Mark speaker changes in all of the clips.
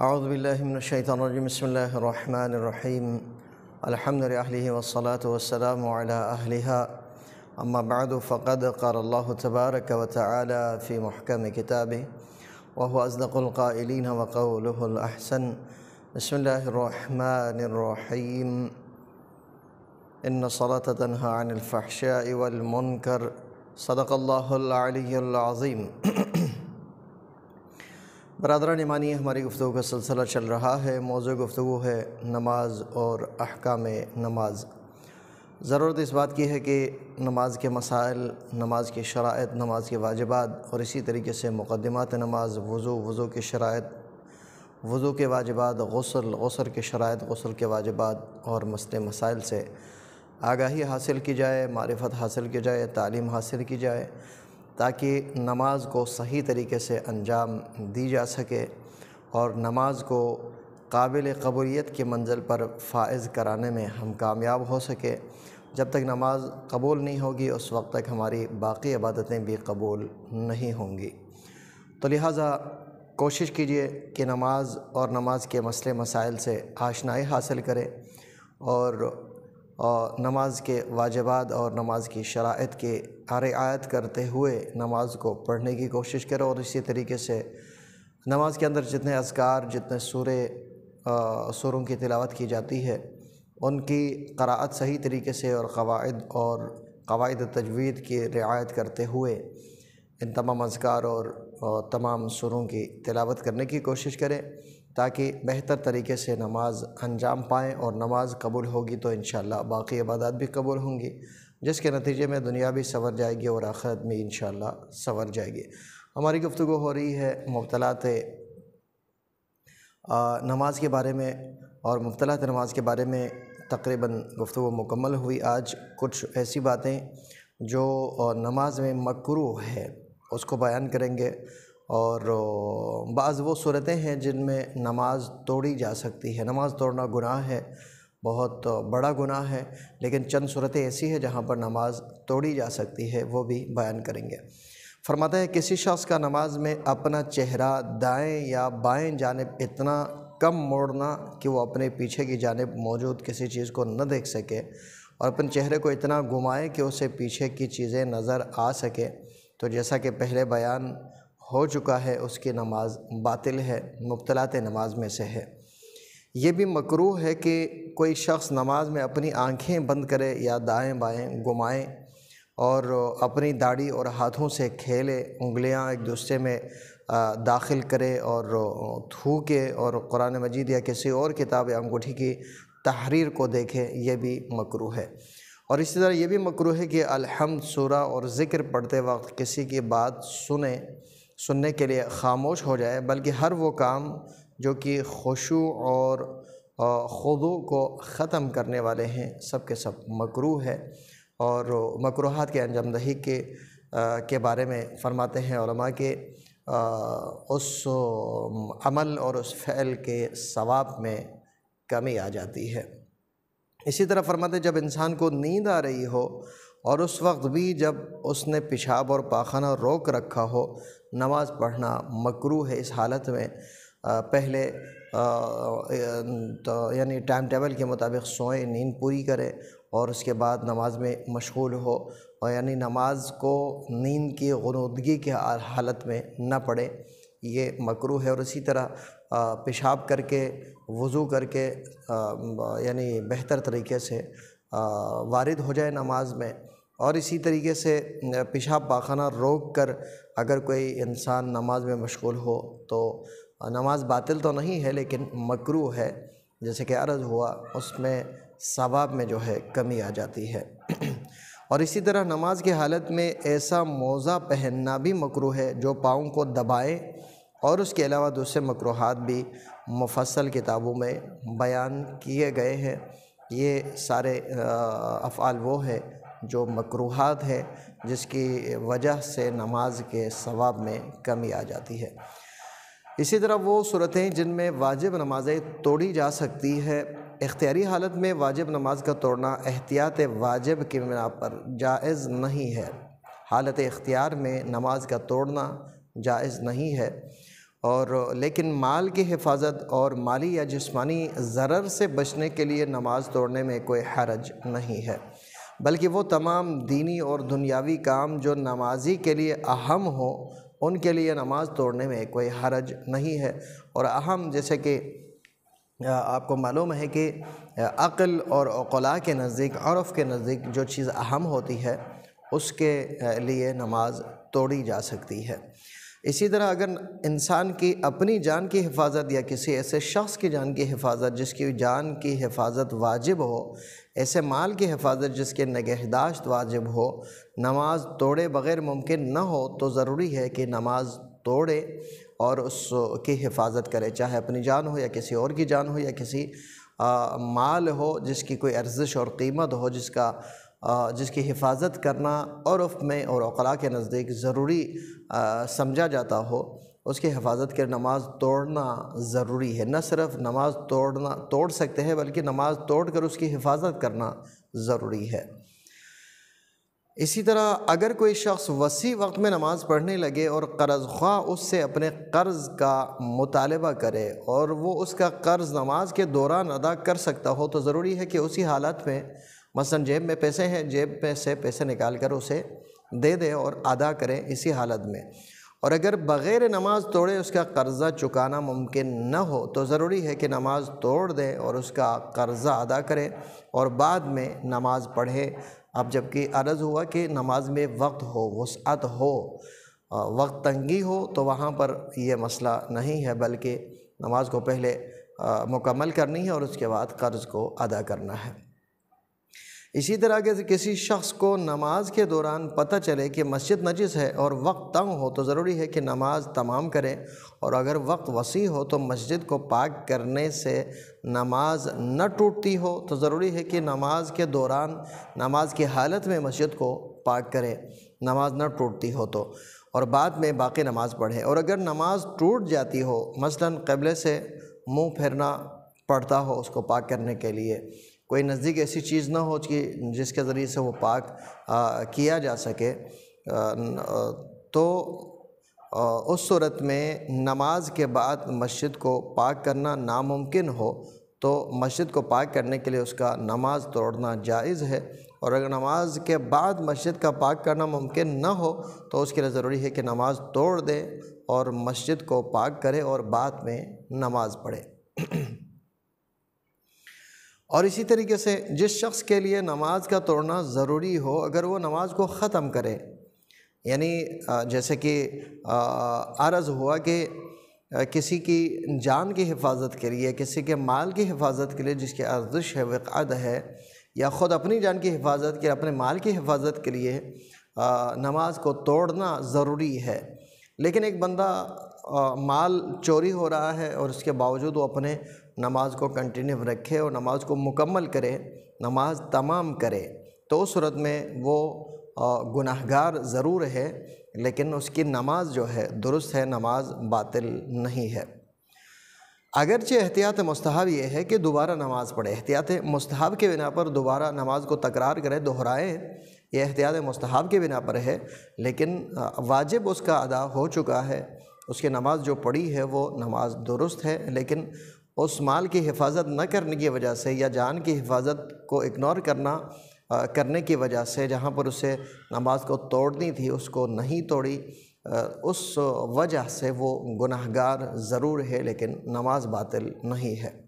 Speaker 1: أعوذ بالله من الشيطان الرجيم بسم الله الرحمن الرحيم الحمد لله والصلاة والسلام على أهلها أما بعد فقد قال الله تبارك وتعالى في محكم كتابه وهو أصدق القائلين وقوله الأحسن بسم الله الرحمن الرحيم إن الصلاة تنهى عن الفحشاء والمنكر صدق الله العلي العظيم बरदरान ईमानी हमारी गुफ्तु का सिलसिला चल रहा है मौजू गुफ्तु है नमाज और अहकाम नमाज ज़रूरत इस बात की है कि नमाज के मसाइल नमाज की शराइ नमाज के वाजिबात और इसी तरीके से मुकदमात नमाज वज़ू वज़ू की शरात वज़ू के वाजिबात गसल गसर के शराइ़ गसल के वाजिबात और मसले मसाइल से आगाही हासिल की जाए मारफत हासिल की जाए तालीम हासिल की जाए ताकि नमाज को सही तरीके से अंजाम दी जा सके और नमाज को काबिल कबूलियत के मंजिल पर फाइज कराने में हम कामयाब हो सके जब तक नमाज कबूल नहीं होगी उस वक्त तक हमारी बाकी इबादतें भी कबूल नहीं होंगी तो लिहाजा कोशिश कीजिए कि नमाज और नमाज के मसले मसाइल से आशनाई हासिल करें और और नमाज के वाजबात और नमाज की शरात के रियायत करते हुए नमाज को पढ़ने की कोशिश करो और इसी तरीके से नमाज के अंदर जितने असकार जितने सूरे सुरों की तिलावत की जाती है उनकी क़रात सही तरीके से और कवायद और कवायद तजवीद की रियायत करते हुए इन तमाम अजगार और, तमाम सुरों की तिलावत करने की कोशिश करें ताकि बेहतर तरीके से नमाज अंजाम पाएँ और नमाज कबूल होगी तो इन बाकी इबादत भी कबूल होंगी जिसके नतीजे में दुनिया भी संवर जाएगी और आखिरत में इन संवर जाएगी हमारी गुफ्तु हो रही है मुबतलात नमाज के बारे में और मुबतलात नमाज के बारे में तकरीबन गुफ्तु मुकम्मल हुई आज कुछ ऐसी बातें जो नमाज में मकरू है उसको बयान करेंगे और बाज़ वो सूरतें हैं जिनमें नमाज तोड़ी जा सकती है नमाज तोड़ना गुनाह है बहुत बड़ा गुनाह है लेकिन चंद सूरतें ऐसी हैं जहाँ पर नमाज तोड़ी जा सकती है वो भी बयान करेंगे फरमाता है किसी शख्स का नमाज में अपना चेहरा दाएं या बाएं जानब इतना कम मोड़ना कि वो अपने पीछे की जानब मौजूद किसी चीज़ को न देख सके और अपने चेहरे को इतना घुमाए कि उसे पीछे की चीज़ें नज़र आ सके तो जैसा कि पहले बयान हो चुका है उसकी नमाज बातिल है मुबतलात नमाज में से है ये भी मकरू है कि कोई शख्स नमाज में अपनी आंखें बंद करे या दाएं बाएं घुमाएं और अपनी दाढ़ी और हाथों से खेले उंगलियां एक दूसरे में दाखिल करे और थूके और कुरान मजीद या किसी और किताब या अंगूठी की तहरीर को देखे ये भी मकरू है और इसी तरह ये भी मकरू है कि अलहमद सूरा और ज़िक्र पढ़ते वक्त किसी की बात सुने सुनने के लिए खामोश हो जाए बल्कि हर वो काम जो कि खुशु और ख़ुद को ख़त्म करने वाले हैं सब के सब मकरू है और मकरूहत के अंजामदही के आ, के बारे में फरमाते हैं के आ, उस अमल और उस फ़ैल के सवाब में कमी आ जाती है इसी तरह फरमाते जब इंसान को नींद आ रही हो और उस वक्त भी जब उसने पेशाब और पाखाना रोक रखा हो नमाज़ पढ़ना मकरू है इस हालत में पहले तो यानी टाइम टेबल के मुताबिक सोएं नींद पूरी करें और उसके बाद नमाज में मशगूल हो और यानी नमाज को नींद की गनूदगी के हालत में न पढ़े ये मकरू है और इसी तरह पेशाब करके वज़ू करके यानी बेहतर तरीके से वारिद हो जाए नमाज में और इसी तरीके से पेशाब पाखाना रोक कर अगर कोई इंसान नमाज में मशगूल हो तो नमाज बातिल तो नहीं है लेकिन मकरू है जैसे कि अर्ज़ हुआ उसमें सवाब में जो है कमी आ जाती है और इसी तरह नमाज की हालत में ऐसा मोज़ा पहनना भी मकरू है जो पाँव को दबाए और उसके अलावा दूसरे मकरूहत भी मुफसल किताबों में बयान किए गए हैं ये सारे अफ़ाल वो है जो मकरूहत है जिसकी वजह से नमाज के सवाब में कमी आ जाती है इसी तरह वो सूरतें जिनमें वाजिब नमाज़ें तोड़ी जा सकती है इख्तियारी हालत में वाजिब नमाज का तोड़ना एहतियात वाजिब के बिना पर जायज़ नहीं है हालत इख्तियार में नमाज का तोड़ना जायज़ नहीं है और लेकिन माल की हिफाजत और माली या जिस्मानी ज़रर से बचने के लिए नमाज़ तोड़ने में कोई हरज नहीं है बल्कि वो तमाम दीनी और दुनियावी काम जो नमाजी के लिए अहम हो उनके लिए नमाज़ तोड़ने में कोई हरज नहीं है और अहम जैसे कि आपको मालूम है कि अक़ल और अकला के नज़दीक औरफ़ के नज़दीक जो चीज़ अहम होती है उसके लिए नमाज तोड़ी जा सकती है इसी तरह अगर इंसान की अपनी जान की हिफाजत या किसी ऐसे शख्स की जान की हिफाजत जिसकी जान की हिफाजत वाजिब हो ऐसे माल की हिफाजत जिसके नगहदाश्त वाजिब हो नमाज तोड़े बग़ैर मुमकिन न हो तो ज़रूरी है कि नमाज तोड़े और उसकी हिफाजत करे चाहे अपनी जान हो या किसी और की जान हो या किसी आ, माल हो जिसकी कोई अर्जिश और कीमत हो जिसका जिसकी हिफाजत करना औरफ में और अकला के नज़दीक ज़रूरी समझा जाता हो उसकी हिफाजत के नमाज तोड़ना ज़रूरी है न सिर्फ नमाज तोड़ना तोड़ सकते हैं बल्कि नमाज तोड़ कर उसकी हिफाजत करना ज़रूरी है इसी तरह अगर कोई शख्स वसी वक्त में नमाज़ पढ़ने लगे और कर्ज़ ख्वा उससे अपने कर्ज़ का मुतालबा करे और वो उसका कर्ज़ नमाज के दौरान अदा कर सकता हो तो ज़रूरी है कि उसी हालत में मसलन जेब में पैसे हैं जेब में से पैसे निकाल कर उसे दे दे और अदा करें इसी हालत में और अगर बग़ैर नमाज तोड़े उसका कर्ज़ा चुकाना मुमकिन न हो तो ज़रूरी है कि नमाज तोड़ दें और उसका कर्ज़ा अदा करें और बाद में नमाज पढ़े अब जबकि अर्ज़ हुआ कि नमाज में वक्त हो वसअत हो वक्त तंगी हो तो वहाँ पर यह मसला नहीं है बल्कि नमाज को पहले मुकम्मल करनी है और उसके बाद कर्ज़ को अदा करना है इसी तरह के किसी शख्स को नमाज के दौरान पता चले कि मस्जिद नजिस है और वक्त तंग हो तो ज़रूरी है कि नमाज तमाम करें और अगर वक्त वसी हो तो मस्जिद को पाक करने से नमाज न टूटती हो तो ज़रूरी है कि नमाज के दौरान नमाज की हालत में मस्जिद को पाक करें नमाज न टूटती हो तो और बाद में बाकी नमाज़ पढ़े और अगर नमाज टूट जाती हो मसलन कबले से मुँह फेरना पड़ता हो उसको पाक करने के लिए कोई नज़दीक ऐसी चीज़ ना हो कि जिसके ज़रिए से वो पाक आ, किया जा सके आ, तो आ, उस सूरत में नमाज के बाद मस्जिद को पाक करना नामुमकिन हो तो मस्जिद को पाक करने के लिए उसका नमाज तोड़ना जायज़ है और अगर नमाज के बाद मस्जिद का पाक करना मुमकिन न हो तो उसके लिए ज़रूरी है कि नमाज तोड़ दे और मस्जिद को पाक करे और बाद में नमाज पढ़े और इसी तरीके से जिस शख्स के लिए नमाज का तोड़ना ज़रूरी हो अगर वो नमाज को ख़त्म करे यानी जैसे कि अर्ज़ हुआ कि किसी की जान की हिफाजत के लिए किसी के माल की हिफाजत के लिए जिसकी अर्जिश है वक़द है या ख़ुद अपनी जान की हिफाजत के अपने माल की हिफाजत के लिए नमाज को तोड़ना ज़रूरी है लेकिन एक बंदा माल चोरी हो रहा है और उसके बावजूद वो अपने नमाज को कंटिन्यू रखे और नमाज को मुकम्मल करे नमाज तमाम करे तो उस सूरत में वो गुनाहगार ज़रूर है लेकिन उसकी नमाज जो है दुरुस्त है नमाज बातिल नहीं है अगरचे एहतियात मस्तहब ये है कि दोबारा नमाज़ पढ़े एहतियात मस्तहब के बिना पर दोबारा नमाज को तकरार करें दोहराएँ यह एहतियात मस्तहब के बिना पर है लेकिन वाजिब उसका अदा हो चुका है उसकी नमाज जो पढ़ी है वो नमाज दुरुस्त है लेकिन उस माल की हिफाजत न करने की वजह से या जान की हिफाजत को इग्नोर करना आ, करने की वजह से जहाँ पर उसे नमाज को तोड़नी थी उसको नहीं तोड़ी आ, उस वजह से वो गुनाहगार ज़रूर है लेकिन नमाज बातिल नहीं है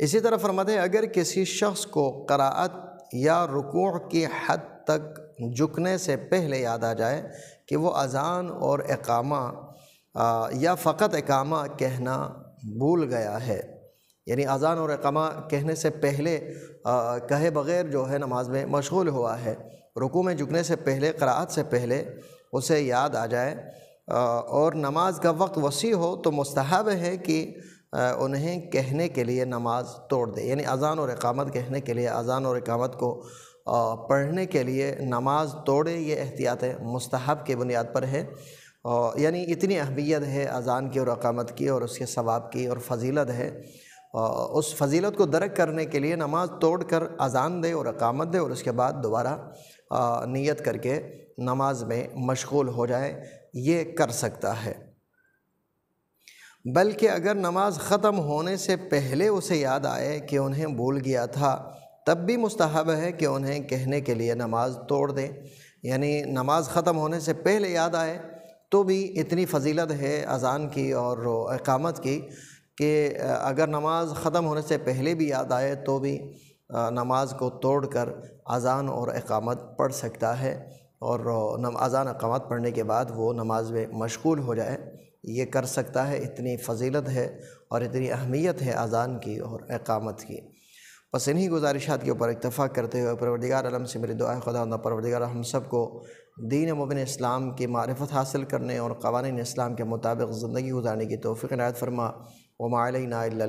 Speaker 1: इसी तरह फरमाते हैं अगर किसी शख्स को करात या रुकू की हद तक झुकने से पहले याद आ जाए कि वो अज़ान और इकामा या फ़कत इकामा कहना भूल गया है यानी अजान और अकमा कहने से पहले आ, कहे बग़ैर जो है नमाज में मशगूल हुआ है रुकू में झुकने से पहले क़रात से पहले उसे याद आ जाए आ, और नमाज का वक्त वसी हो तो मस्तहब है कि आ, उन्हें कहने के लिए नमाज तोड़ दे यानी अजान और अकामत कहने के लिए अजान और अकामत को पढ़ने के लिए नमाज तोड़े ये एहतियात मस्तहब के बुनियाद पर है और यानी इतनी अहमियत है अज़ान की और अकामत की और उसके सवाब की और फजीलत है और उस फजीलत को दरक करने के लिए नमाज तोड़ कर अज़ान दे और अकामत दे और उसके बाद दोबारा नियत करके नमाज में मशगूल हो जाए ये कर सकता है बल्कि अगर नमाज ख़त्म होने से पहले उसे याद आए कि उन्हें भूल गया था तब भी मुस्तहब है कि उन्हें कहने के लिए नमाज तोड़ दें यानी नमाज ख़त्म होने से पहले याद आए तो भी इतनी फजीलत है अज़ान की और अकामत की कि अगर नमाज ख़त्म होने से पहले भी याद आए तो भी नमाज को तोड़ कर अज़ान और अकामत पढ़ सकता है और अज़ान अकामत पढ़ने के बाद वो नमाज में मशगूल हो जाए ये कर सकता है इतनी फजीलत है और इतनी अहमियत है अज़ान की और अकामत की बस इन्हीं गुजारिशात के ऊपर इतफ़ा करते हुए परवरदिगार आलम से मेरी दुआ खुदा परवरदिगार हम सब को दीन मुबिन इस्लाम की मारफत हासिल करने और कवानीन इस्लाम के मुताबिक ज़िंदगी गुजारने की तोफ़ी नायत फरमा वमालबलामुबीन